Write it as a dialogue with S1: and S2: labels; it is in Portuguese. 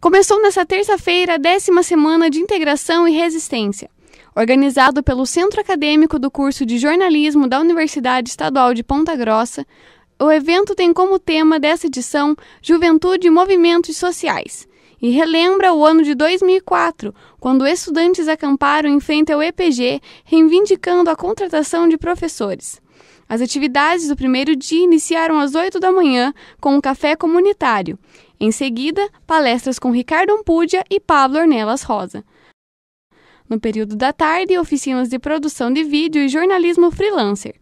S1: começou nesta terça-feira a décima semana de integração e resistência, organizado pelo Centro Acadêmico do Curso de Jornalismo da Universidade Estadual de Ponta Grossa. O evento tem como tema dessa edição Juventude e Movimentos Sociais e relembra o ano de 2004, quando estudantes acamparam em frente ao EPG reivindicando a contratação de professores. As atividades do primeiro dia iniciaram às 8 da manhã com um café comunitário. Em seguida, palestras com Ricardo Ampúdia e Pablo Ornelas Rosa. No período da tarde, oficinas de produção de vídeo e jornalismo freelancer.